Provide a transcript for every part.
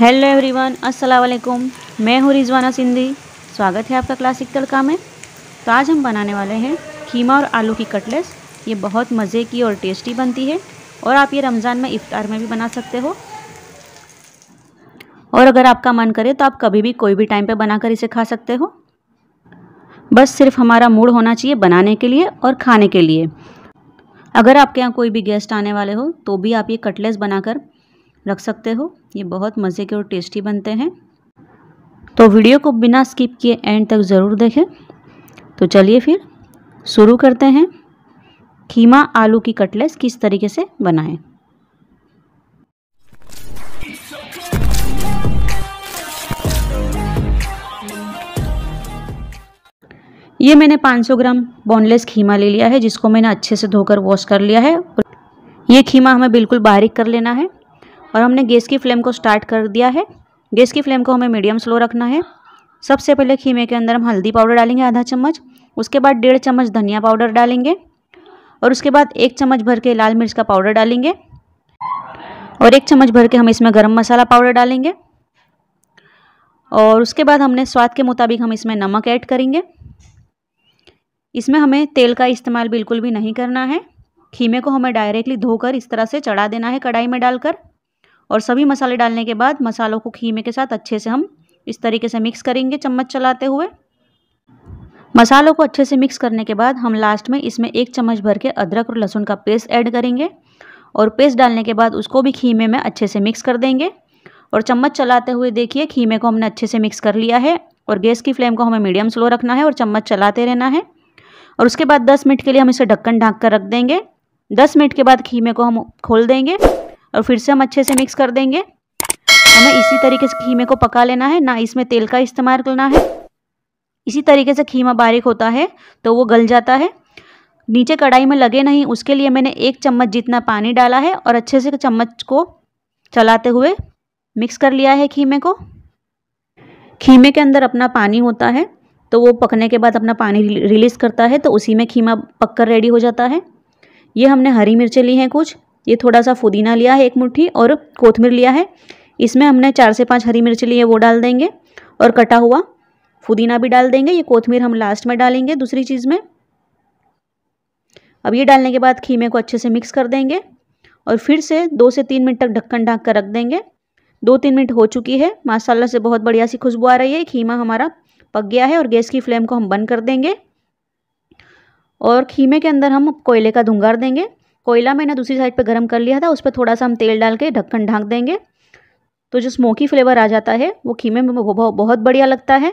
hello everyone अस्सलाम वालेकुम मैं हूँ रिजवाना सिंधी स्वागत है आपका क्लासिक तड़का में तो आज हम बनाने वाले हैं कीमा और आलू की कटलेस ये बहुत मज़े की और टेस्टी बनती है और आप ये रमज़ान में इफ़ार में भी बना सकते हो और अगर आपका मन करे तो आप कभी भी कोई भी टाइम पे बना इसे खा सकते हो बस सिर्फ हमारा मूड होना चाहिए बनाने के लिए और खाने के लिए अगर आपके यहाँ कोई भी गेस्ट आने वाले हो तो भी आप ये कटलेस बनाकर रख सकते हो ये बहुत मज़े के और टेस्टी बनते हैं तो वीडियो को बिना स्किप किए एंड तक ज़रूर देखें तो चलिए फिर शुरू करते हैं खीमा आलू की कटलेस किस तरीके से बनाएं ये मैंने 500 ग्राम बोनलेस खीमा ले लिया है जिसको मैंने अच्छे से धोकर वॉश कर लिया है ये खीमा हमें बिल्कुल बारीक कर लेना है और हमने गैस की फ्लेम को स्टार्ट कर दिया है गैस की फ्लेम को हमें मीडियम स्लो रखना है सबसे पहले खीमे के अंदर हम हल्दी पाउडर डालेंगे आधा चम्मच उसके बाद डेढ़ चम्मच धनिया पाउडर डालेंगे और उसके बाद एक चम्मच भर के लाल मिर्च का पाउडर डालेंगे और एक चम्मच भर के हम इसमें गर्म मसाला पाउडर डालेंगे और उसके बाद हमने स्वाद के मुताबिक हम इसमें नमक ऐड करेंगे इसमें हमें तेल का इस्तेमाल बिल्कुल भी नहीं करना है खीमे को हमें डायरेक्टली धोकर इस तरह से चढ़ा देना है कढ़ाई में डालकर और सभी मसाले डालने के बाद मसालों को खीमे के साथ अच्छे से हम इस तरीके से मिक्स करेंगे चम्मच चलाते हुए मसालों को अच्छे से मिक्स करने के बाद हम लास्ट में इसमें एक चम्मच भर के अदरक और लहसुन का पेस्ट ऐड करेंगे और पेस्ट डालने के बाद उसको भी खीमे में अच्छे से मिक्स कर देंगे और चम्मच चलाते हुए देखिए खीमे को हमने अच्छे से मिक्स कर लिया है और गैस की फ्लेम को हमें मीडियम स्लो रखना है और चम्मच चलाते रहना है और उसके बाद 10 मिनट के लिए हम इसे ढक्कन ढाँक कर रख देंगे 10 मिनट के बाद खीमे को हम खोल देंगे और फिर से हम अच्छे से मिक्स कर देंगे हमें इसी तरीके से खीमे को पका लेना है ना इसमें तेल का इस्तेमाल करना है इसी तरीके से खीमा बारीक होता है तो वो गल जाता है नीचे कढ़ाई में लगे नहीं उसके लिए मैंने एक चम्मच जितना पानी डाला है और अच्छे से चम्मच को चलाते हुए मिक्स कर लिया है खीमे को खीमे के अंदर अपना पानी होता है तो वो पकने के बाद अपना पानी रिलीज़ करता है तो उसी में खीमा पक कर रेडी हो जाता है ये हमने हरी मिर्चें ली हैं कुछ ये थोड़ा सा फुदीना लिया है एक मुट्ठी और कोथमीर लिया है इसमें हमने चार से पाँच हरी मिर्च लिए वो डाल देंगे और कटा हुआ फुदीना भी डाल देंगे ये कोथमीर हम लास्ट में डालेंगे दूसरी चीज़ में अब ये डालने के बाद खीमे को अच्छे से मिक्स कर देंगे और फिर से दो से तीन मिनट तक ढक्कन ढाक कर रख देंगे दो तीन मिनट हो चुकी है माशाला से बहुत बढ़िया सी खुशबू आ रही है खीमा हमारा पक गया है और गैस की फ्लेम को हम बंद कर देंगे और खीमे के अंदर हम कोयले का धुंगार देंगे कोयला मैंने दूसरी साइड पे गर्म कर लिया था उस पर थोड़ा सा हम तेल डाल के ढक्कन ढाँक देंगे तो जो स्मोकी फ्लेवर आ जाता है वो खीमे में बहुत बढ़िया लगता है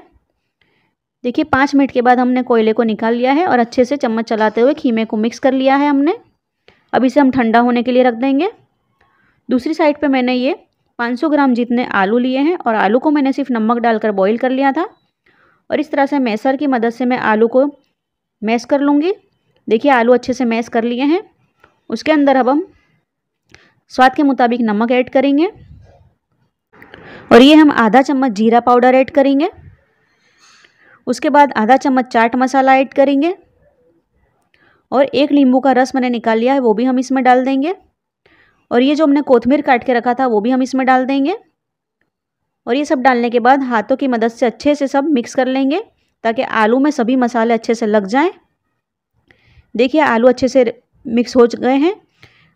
देखिए पाँच मिनट के बाद हमने कोयले को निकाल लिया है और अच्छे से चम्मच चलाते हुए खीमे को मिक्स कर लिया है हमने अब इसे हम ठंडा होने के लिए रख देंगे दूसरी साइड पे मैंने ये 500 ग्राम जितने आलू लिए हैं और आलू को मैंने सिर्फ नमक डालकर बॉईल कर लिया था और इस तरह से मैसर की मदद से मैं आलू को मैस कर लूँगी देखिए आलू अच्छे से मैस कर लिए हैं उसके अंदर अब हम स्वाद के मुताबिक नमक ऐड करेंगे और ये हम आधा चम्मच जीरा पाउडर ऐड करेंगे उसके बाद आधा चम्मच चाट मसाला ऐड करेंगे और एक नींबू का रस मैंने निकाल लिया है वो भी हम इसमें डाल देंगे और ये जो हमने कोथमीर काट के रखा था वो भी हम इसमें डाल देंगे और ये सब डालने के बाद हाथों की मदद से अच्छे से सब मिक्स कर लेंगे ताकि आलू में सभी मसाले अच्छे से लग जाएं देखिए आलू अच्छे से मिक्स हो गए हैं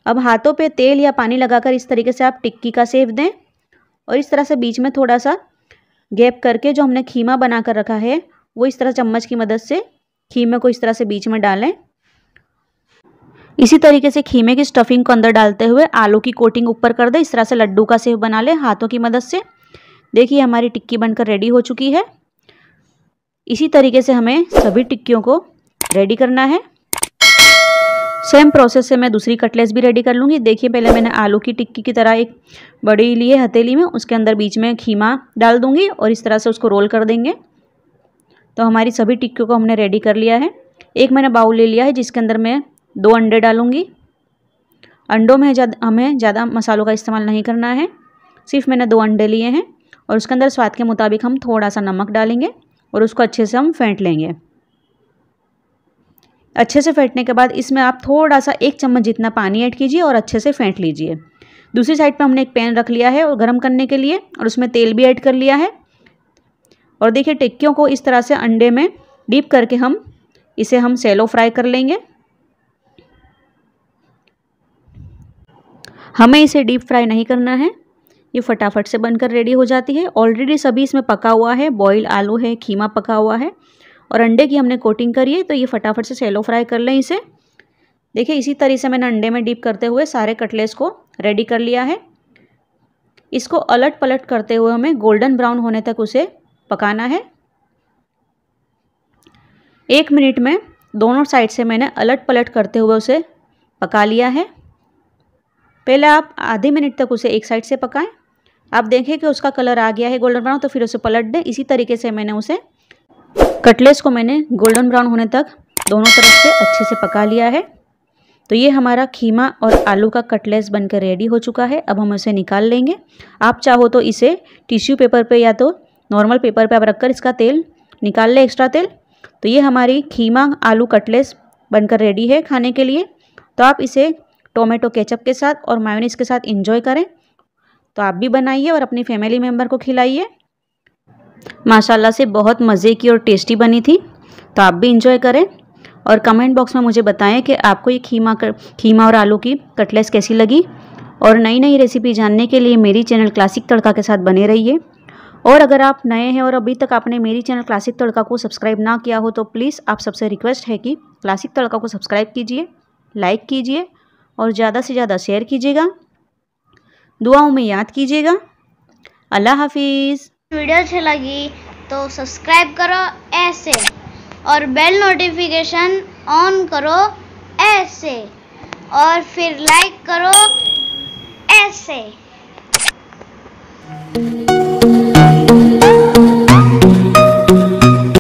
अब हाथों पे तेल या पानी लगाकर इस तरीके से आप टिक्की का सेव दें और इस तरह से बीच में थोड़ा सा गैप करके जो हमने खीमा बना कर रखा है वो इस तरह चम्मच की मदद से खीमे को इस तरह से बीच में डालें इसी तरीके से खीमे की स्टफिंग को अंदर डालते हुए आलू की कोटिंग ऊपर कर दें इस तरह से लड्डू का सेव बना लें हाथों की मदद से देखिए हमारी टिक्की बनकर रेडी हो चुकी है इसी तरीके से हमें सभी टिक्कियों को रेडी करना है सेम प्रोसेस से मैं दूसरी कटलेस भी रेडी कर लूँगी देखिए पहले मैंने आलू की टिक्की की तरह एक बड़ी ली है हथेली में उसके अंदर बीच में खीमा डाल दूँगी और इस तरह से उसको रोल कर देंगे तो हमारी सभी टिक्कियों को हमने रेडी कर लिया है एक मैंने बाउल ले लिया है जिसके अंदर मैं दो अंडे डालूँगी अंडों में जाद, हमें ज़्यादा मसालों का इस्तेमाल नहीं करना है सिर्फ मैंने दो अंडे लिए हैं और उसके अंदर स्वाद के मुताबिक हम थोड़ा सा नमक डालेंगे और उसको अच्छे से हम फेंट लेंगे अच्छे से फेंटने के बाद इसमें आप थोड़ा सा एक चम्मच जितना पानी ऐड कीजिए और अच्छे से फेंट लीजिए दूसरी साइड पर हमने एक पैन रख लिया है और गर्म करने के लिए और उसमें तेल भी ऐड कर लिया है और देखिए टिक्कियों को इस तरह से अंडे में डीप करके हम इसे हम सेलो फ्राई कर लेंगे हमें इसे डीप फ्राई नहीं करना है ये फटाफट से बनकर रेडी हो जाती है ऑलरेडी सभी इसमें पका हुआ है बॉईल आलू है खीमा पका हुआ है और अंडे की हमने कोटिंग करी है तो ये फटाफट से सेलो फ्राई कर लें इसे देखिए इसी तरह से मैंने अंडे में डीप करते हुए सारे कटलेट्स को रेडी कर लिया है इसको अलट पलट करते हुए हमें गोल्डन ब्राउन होने तक उसे पकाना है एक मिनट में दोनों साइड से मैंने अलट पलट करते हुए उसे पका लिया है पहले आप आधे मिनट तक उसे एक साइड से पकाएं आप देखें कि उसका कलर आ गया है गोल्डन ब्राउन तो फिर उसे पलट दें इसी तरीके से मैंने उसे कटलेस को मैंने गोल्डन ब्राउन होने तक दोनों तरफ से अच्छे से पका लिया है तो ये हमारा खीमा और आलू का कटलेस बनकर रेडी हो चुका है अब हम इसे निकाल लेंगे आप चाहो तो इसे टिश्यू पेपर पे या तो नॉर्मल पेपर पे आप रखकर इसका तेल निकाल लें एक्स्ट्रा तेल तो ये हमारी खीमा आलू कटलेस बनकर रेडी है खाने के लिए तो आप इसे टोमेटो केचप के साथ और मायोनीस के साथ इंजॉय करें तो आप भी बनाइए और अपनी फैमिली मेम्बर को खिलाइए माशाल्लाह से बहुत मज़े की और टेस्टी बनी थी तो आप भी इंजॉय करें और कमेंट बॉक्स में मुझे बताएं कि आपको ये खीमा कर खीमा और आलू की कटलेस कैसी लगी और नई नई रेसिपी जानने के लिए मेरी चैनल क्लासिक तड़का के साथ बने रहिए और अगर आप नए हैं और अभी तक आपने मेरी चैनल क्लासिक तड़का को सब्सक्राइब ना किया हो तो प्लीज़ आप सबसे रिक्वेस्ट है कि क्लासिक तड़का को सब्सक्राइब कीजिए लाइक कीजिए और ज़्यादा से ज़्यादा शेयर कीजिएगा दुआओं में याद कीजिएगा अल्लाह हाफिज़ वीडियो अच्छी लगी तो सब्सक्राइब करो ऐसे और बेल नोटिफिकेशन ऑन करो ऐसे और फिर लाइक करो ऐसे